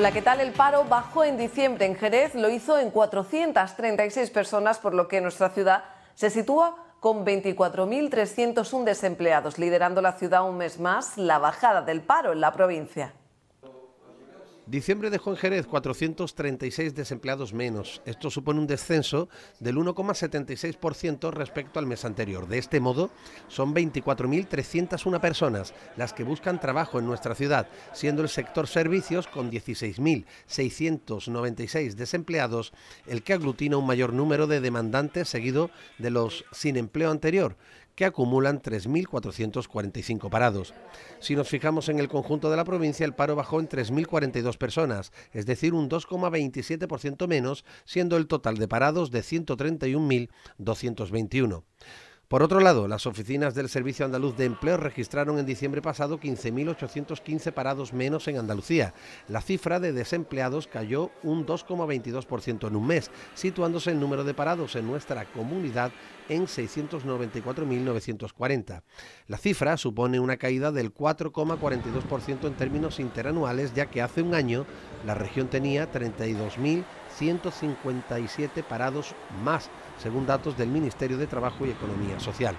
la ¿qué tal? El paro bajó en diciembre en Jerez, lo hizo en 436 personas, por lo que nuestra ciudad se sitúa con 24.301 desempleados, liderando la ciudad un mes más la bajada del paro en la provincia. Diciembre dejó en Jerez 436 desempleados menos. Esto supone un descenso del 1,76% respecto al mes anterior. De este modo, son 24.301 personas las que buscan trabajo en nuestra ciudad, siendo el sector servicios con 16.696 desempleados el que aglutina un mayor número de demandantes seguido de los sin empleo anterior, que acumulan 3.445 parados. Si nos fijamos en el conjunto de la provincia, el paro bajó en 3.042 personas, es decir, un 2,27% menos, siendo el total de parados de 131.221. Por otro lado, las oficinas del Servicio Andaluz de Empleo registraron en diciembre pasado 15.815 parados menos en Andalucía. La cifra de desempleados cayó un 2,22% en un mes, situándose el número de parados en nuestra comunidad en 694.940. La cifra supone una caída del 4,42% en términos interanuales, ya que hace un año la región tenía 32.157 parados más según datos del Ministerio de Trabajo y Economía Social.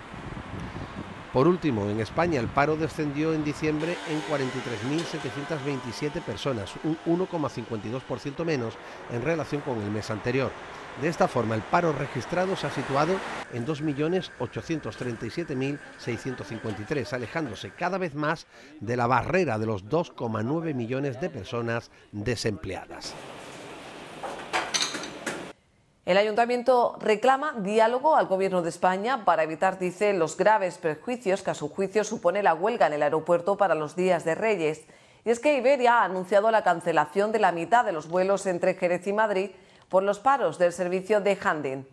Por último, en España el paro descendió en diciembre en 43.727 personas, un 1,52% menos en relación con el mes anterior. De esta forma, el paro registrado se ha situado en 2.837.653, alejándose cada vez más de la barrera de los 2,9 millones de personas desempleadas. El ayuntamiento reclama diálogo al Gobierno de España para evitar, dice, los graves perjuicios que a su juicio supone la huelga en el aeropuerto para los días de Reyes. Y es que Iberia ha anunciado la cancelación de la mitad de los vuelos entre Jerez y Madrid por los paros del servicio de handing.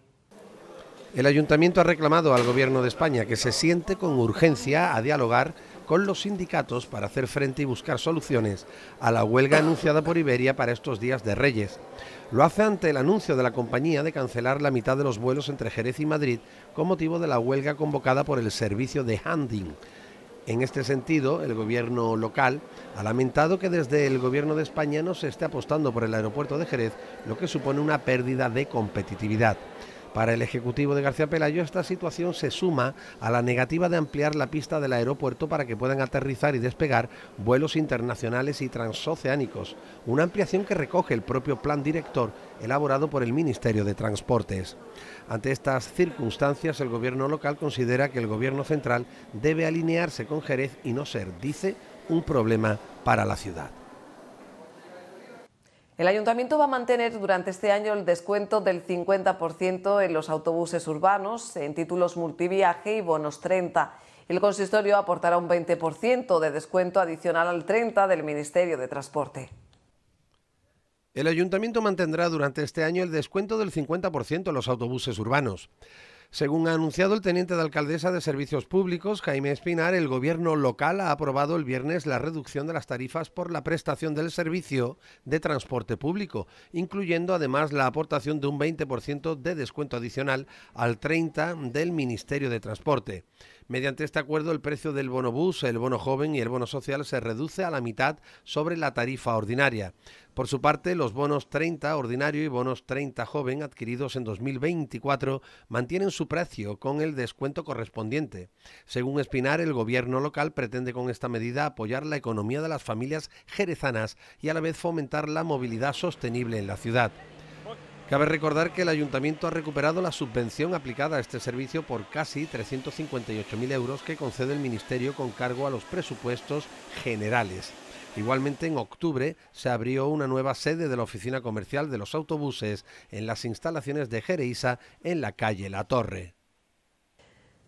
El ayuntamiento ha reclamado al Gobierno de España que se siente con urgencia a dialogar con los sindicatos para hacer frente y buscar soluciones a la huelga anunciada por Iberia para estos días de Reyes. Lo hace ante el anuncio de la compañía de cancelar la mitad de los vuelos entre Jerez y Madrid con motivo de la huelga convocada por el servicio de handing. En este sentido, el gobierno local ha lamentado que desde el gobierno de España no se esté apostando por el aeropuerto de Jerez, lo que supone una pérdida de competitividad. Para el Ejecutivo de García Pelayo, esta situación se suma a la negativa de ampliar la pista del aeropuerto para que puedan aterrizar y despegar vuelos internacionales y transoceánicos, una ampliación que recoge el propio plan director elaborado por el Ministerio de Transportes. Ante estas circunstancias, el Gobierno local considera que el Gobierno central debe alinearse con Jerez y no ser, dice, un problema para la ciudad. El ayuntamiento va a mantener durante este año el descuento del 50% en los autobuses urbanos, en títulos multiviaje y bonos 30. El consistorio aportará un 20% de descuento adicional al 30% del Ministerio de Transporte. El ayuntamiento mantendrá durante este año el descuento del 50% en los autobuses urbanos. Según ha anunciado el teniente de alcaldesa de Servicios Públicos, Jaime Espinar, el gobierno local ha aprobado el viernes la reducción de las tarifas por la prestación del servicio de transporte público, incluyendo además la aportación de un 20% de descuento adicional al 30% del Ministerio de Transporte. Mediante este acuerdo, el precio del bono bus, el bono joven y el bono social se reduce a la mitad sobre la tarifa ordinaria. Por su parte, los bonos 30 ordinario y bonos 30 joven adquiridos en 2024 mantienen su precio con el descuento correspondiente. Según Espinar, el gobierno local pretende con esta medida apoyar la economía de las familias jerezanas y a la vez fomentar la movilidad sostenible en la ciudad. Cabe recordar que el ayuntamiento ha recuperado la subvención aplicada a este servicio por casi 358.000 euros que concede el Ministerio con cargo a los presupuestos generales. Igualmente, en octubre se abrió una nueva sede de la oficina comercial de los autobuses en las instalaciones de Jereisa en la calle La Torre.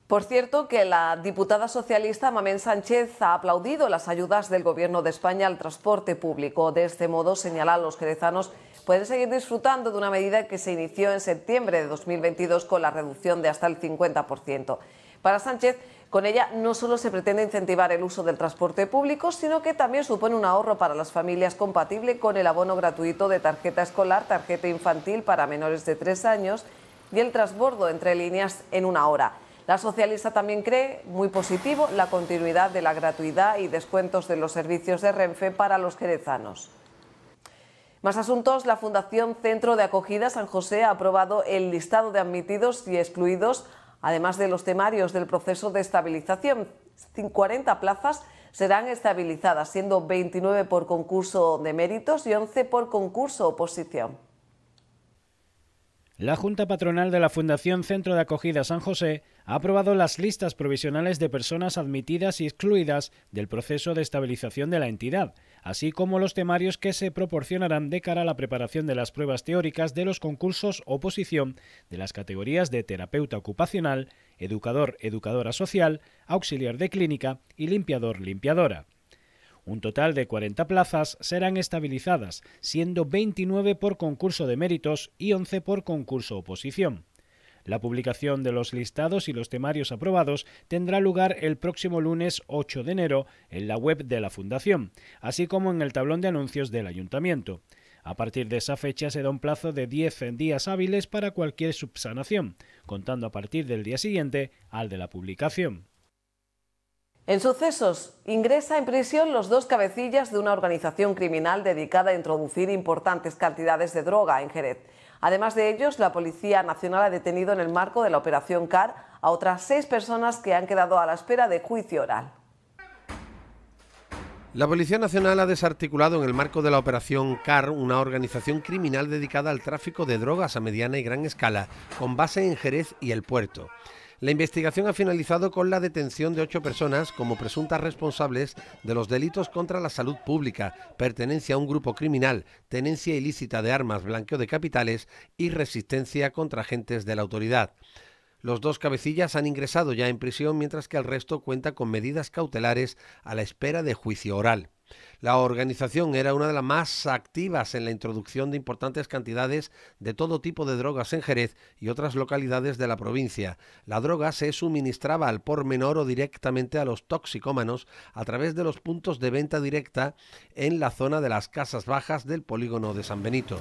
Por cierto, que la diputada socialista Mamén Sánchez ha aplaudido las ayudas del Gobierno de España al transporte público. De este modo, señala a los jerezanos pueden seguir disfrutando de una medida que se inició en septiembre de 2022 con la reducción de hasta el 50%. Para Sánchez, con ella no solo se pretende incentivar el uso del transporte público, sino que también supone un ahorro para las familias compatible con el abono gratuito de tarjeta escolar, tarjeta infantil para menores de tres años y el transbordo entre líneas en una hora. La socialista también cree muy positivo la continuidad de la gratuidad y descuentos de los servicios de Renfe para los jerezanos. Más asuntos, la Fundación Centro de Acogida San José ha aprobado el listado de admitidos y excluidos, además de los temarios del proceso de estabilización. 40 plazas serán estabilizadas, siendo 29 por concurso de méritos y 11 por concurso oposición. La Junta Patronal de la Fundación Centro de Acogida San José ha aprobado las listas provisionales de personas admitidas y excluidas del proceso de estabilización de la entidad, así como los temarios que se proporcionarán de cara a la preparación de las pruebas teóricas de los concursos oposición de las categorías de terapeuta ocupacional, educador, educadora social, auxiliar de clínica y limpiador, limpiadora. Un total de 40 plazas serán estabilizadas, siendo 29 por concurso de méritos y 11 por concurso oposición. La publicación de los listados y los temarios aprobados tendrá lugar el próximo lunes 8 de enero en la web de la Fundación, así como en el tablón de anuncios del Ayuntamiento. A partir de esa fecha se da un plazo de 10 días hábiles para cualquier subsanación, contando a partir del día siguiente al de la publicación. En sucesos, ingresa en prisión los dos cabecillas de una organización criminal dedicada a introducir importantes cantidades de droga en Jerez. Además de ellos, la Policía Nacional ha detenido en el marco de la Operación CAR a otras seis personas que han quedado a la espera de juicio oral. La Policía Nacional ha desarticulado en el marco de la operación CAR una organización criminal dedicada al tráfico de drogas a mediana y gran escala, con base en Jerez y el puerto. La investigación ha finalizado con la detención de ocho personas como presuntas responsables de los delitos contra la salud pública, pertenencia a un grupo criminal, tenencia ilícita de armas, blanqueo de capitales y resistencia contra agentes de la autoridad. Los dos cabecillas han ingresado ya en prisión mientras que el resto cuenta con medidas cautelares a la espera de juicio oral. La organización era una de las más activas en la introducción de importantes cantidades de todo tipo de drogas en Jerez y otras localidades de la provincia. La droga se suministraba al por menor o directamente a los toxicómanos a través de los puntos de venta directa en la zona de las casas bajas del polígono de San Benito.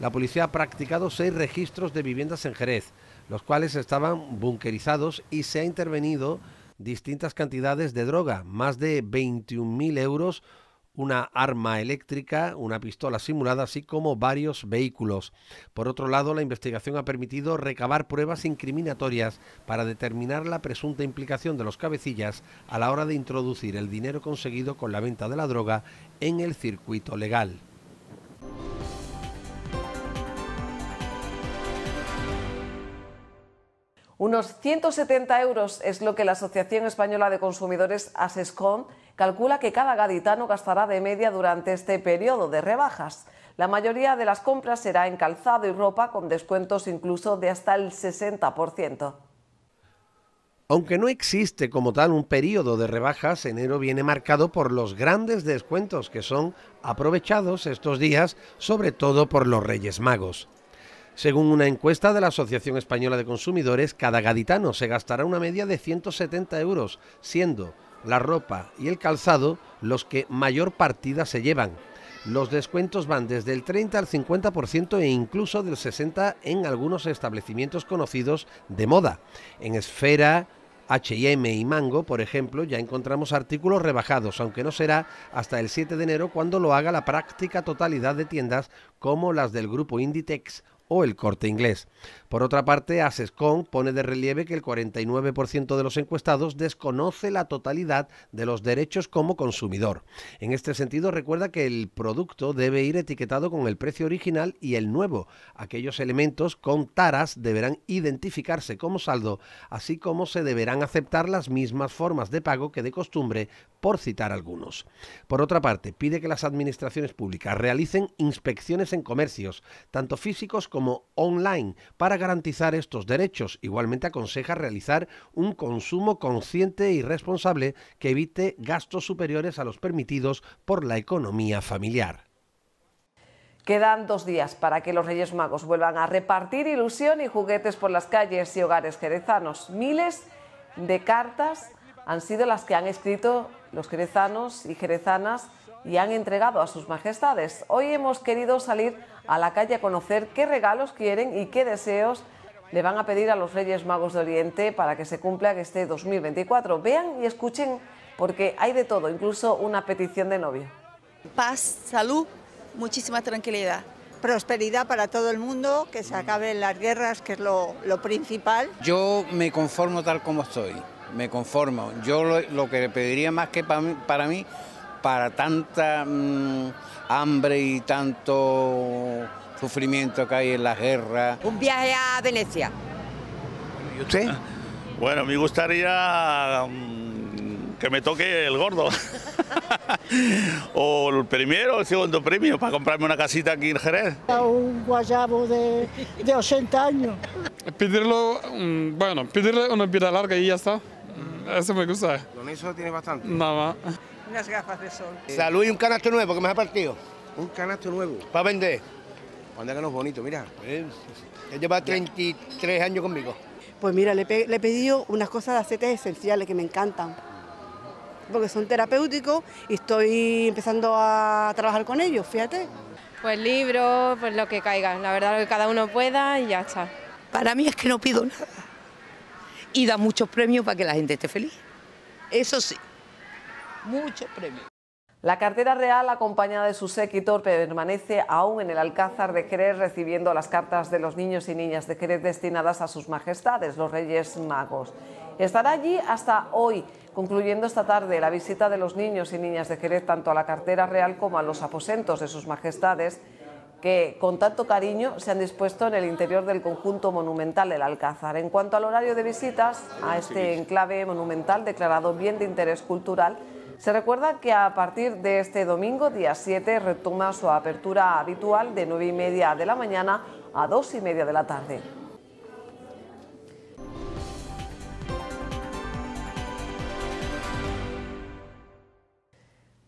La policía ha practicado seis registros de viviendas en Jerez los cuales estaban bunkerizados y se ha intervenido distintas cantidades de droga, más de 21.000 euros, una arma eléctrica, una pistola simulada, así como varios vehículos. Por otro lado, la investigación ha permitido recabar pruebas incriminatorias para determinar la presunta implicación de los cabecillas a la hora de introducir el dinero conseguido con la venta de la droga en el circuito legal. Unos 170 euros es lo que la Asociación Española de Consumidores ASESCON calcula que cada gaditano gastará de media durante este periodo de rebajas. La mayoría de las compras será en calzado y ropa con descuentos incluso de hasta el 60%. Aunque no existe como tal un periodo de rebajas, enero viene marcado por los grandes descuentos que son aprovechados estos días, sobre todo por los Reyes Magos. Según una encuesta de la Asociación Española de Consumidores, cada gaditano se gastará una media de 170 euros, siendo la ropa y el calzado los que mayor partida se llevan. Los descuentos van desde el 30 al 50% e incluso del 60% en algunos establecimientos conocidos de moda. En Esfera, HM y Mango, por ejemplo, ya encontramos artículos rebajados, aunque no será hasta el 7 de enero cuando lo haga la práctica totalidad de tiendas como las del grupo Inditex o el corte inglés. Por otra parte, Asescon pone de relieve que el 49% de los encuestados desconoce la totalidad de los derechos como consumidor. En este sentido, recuerda que el producto debe ir etiquetado con el precio original y el nuevo. Aquellos elementos con taras deberán identificarse como saldo, así como se deberán aceptar las mismas formas de pago que de costumbre por citar algunos. Por otra parte, pide que las administraciones públicas realicen inspecciones en comercios, tanto físicos como online, para garantizar estos derechos. Igualmente aconseja realizar un consumo consciente y responsable que evite gastos superiores a los permitidos por la economía familiar. Quedan dos días para que los Reyes Magos vuelvan a repartir ilusión y juguetes por las calles y hogares jerezanos. Miles de cartas han sido las que han escrito los jerezanos y jerezanas y han entregado a sus majestades. Hoy hemos querido salir a la calle a conocer qué regalos quieren y qué deseos le van a pedir a los Reyes Magos de Oriente para que se cumpla este 2024. Vean y escuchen porque hay de todo, incluso una petición de novio. Paz, salud, muchísima tranquilidad. Prosperidad para todo el mundo, que se acaben las guerras, que es lo, lo principal. Yo me conformo tal como estoy me conformo. Yo lo, que le pediría más que para mí, para tanta mm, hambre y tanto sufrimiento que hay en la guerra. Un viaje a Venecia. ¿Y usted? Bueno, me gustaría mm, que me toque el gordo. o el primero o el segundo premio para comprarme una casita aquí en Jerez. Un guayabo de, 80 años. Pedirlo, mm, bueno, pedirle una vida larga y ya está. Eso me gusta. ¿Con eso tiene bastante? Nada Unas gafas de sol. Eh, Salud y un canasto nuevo que me ha partido. ¿Un canasto nuevo? Para vender. Anda que no es bonito, mira. Eh, Él lleva 33 años conmigo. Pues mira, le, he pedido unas cosas de aceites esenciales que me encantan porque son terapéuticos y estoy empezando a trabajar con ellos, fíjate. Pues libros, pues lo que caiga, la verdad lo que cada uno pueda y ya está. Para mí es que no pido nada y da muchos premios para que la gente esté feliz. Eso sí, muchos premios. La cartera real, acompañada de su séquito, permanece aún en el Alcázar de Jerez recibiendo las cartas de los niños y niñas de Jerez destinadas a sus majestades, los Reyes Magos. Estará allí hasta hoy, concluyendo esta tarde la visita de los niños y niñas de Jerez tanto a la cartera real como a los aposentos de sus majestades que con tanto cariño se han dispuesto en el interior del conjunto monumental del Alcázar. En cuanto al horario de visitas a este enclave monumental declarado bien de interés cultural, se recuerda que a partir de este domingo, día 7, retoma su apertura habitual de 9 y media de la mañana a 2 y media de la tarde.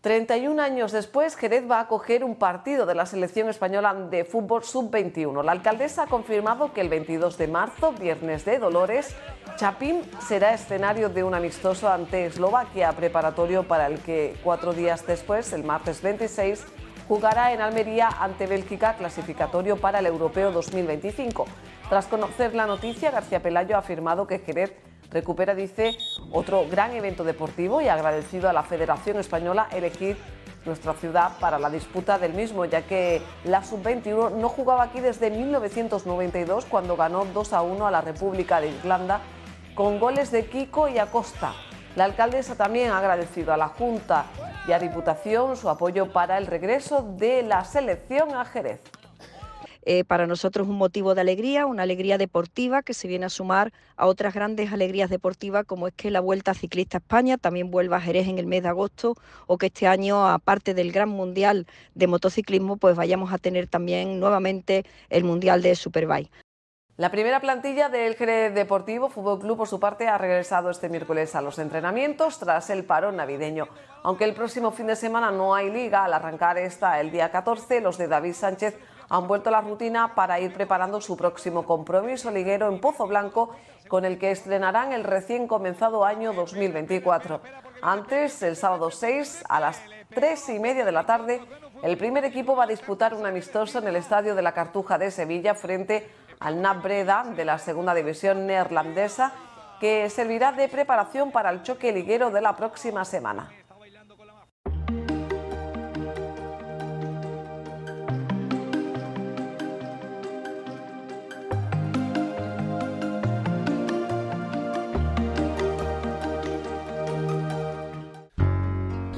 31 años después, Jerez va a acoger un partido de la selección española de fútbol sub-21. La alcaldesa ha confirmado que el 22 de marzo, viernes de Dolores, Chapín será escenario de un amistoso ante Eslovaquia, preparatorio para el que cuatro días después, el martes 26, jugará en Almería ante Bélgica, clasificatorio para el Europeo 2025. Tras conocer la noticia, García Pelayo ha afirmado que Jerez recupera, dice, otro gran evento deportivo y agradecido a la Federación Española elegir nuestra ciudad para la disputa del mismo, ya que la sub-21 no jugaba aquí desde 1992 cuando ganó 2 a 1 a la República de Irlanda con goles de Kiko y Acosta. La alcaldesa también ha agradecido a la Junta y a Diputación su apoyo para el regreso de la selección a Jerez. Eh, para nosotros un motivo de alegría, una alegría deportiva que se viene a sumar a otras grandes alegrías deportivas como es que la Vuelta Ciclista España también vuelva a Jerez en el mes de agosto o que este año, aparte del Gran Mundial de Motociclismo, pues vayamos a tener también nuevamente el Mundial de Superbike. La primera plantilla del Jerez Deportivo Fútbol Club, por su parte, ha regresado este miércoles a los entrenamientos tras el paro navideño. Aunque el próximo fin de semana no hay liga, al arrancar esta el día 14, los de David Sánchez han vuelto a la rutina para ir preparando su próximo compromiso liguero en Pozo Blanco, con el que estrenarán el recién comenzado año 2024. Antes, el sábado 6, a las 3 y media de la tarde, el primer equipo va a disputar un amistoso en el Estadio de la Cartuja de Sevilla frente al NAP de la Segunda División neerlandesa, que servirá de preparación para el choque liguero de la próxima semana.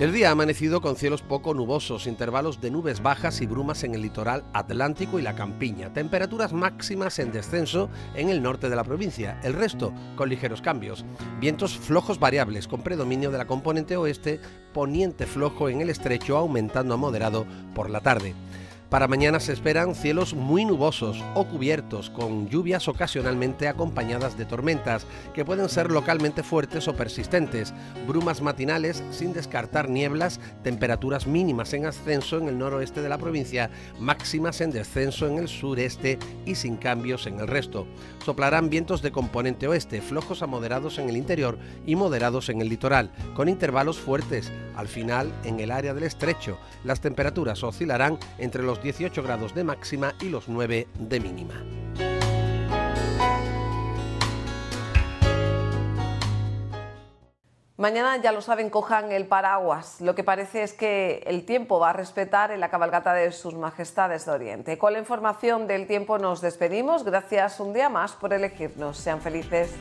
El día ha amanecido con cielos poco nubosos, intervalos de nubes bajas y brumas en el litoral atlántico y la campiña, temperaturas máximas en descenso en el norte de la provincia, el resto con ligeros cambios, vientos flojos variables con predominio de la componente oeste, poniente flojo en el estrecho aumentando a moderado por la tarde. Para mañana se esperan cielos muy nubosos o cubiertos, con lluvias ocasionalmente acompañadas de tormentas, que pueden ser localmente fuertes o persistentes, brumas matinales sin descartar nieblas, temperaturas mínimas en ascenso en el noroeste de la provincia, máximas en descenso en el sureste y sin cambios en el resto. Soplarán vientos de componente oeste, flojos a moderados en el interior y moderados en el litoral, con intervalos fuertes, al final en el área del estrecho. Las temperaturas oscilarán entre los 18 grados de máxima y los 9 de mínima. Mañana ya lo saben, cojan el paraguas. Lo que parece es que el tiempo va a respetar en la cabalgata de sus majestades de Oriente. Con la información del tiempo nos despedimos. Gracias un día más por elegirnos. Sean felices.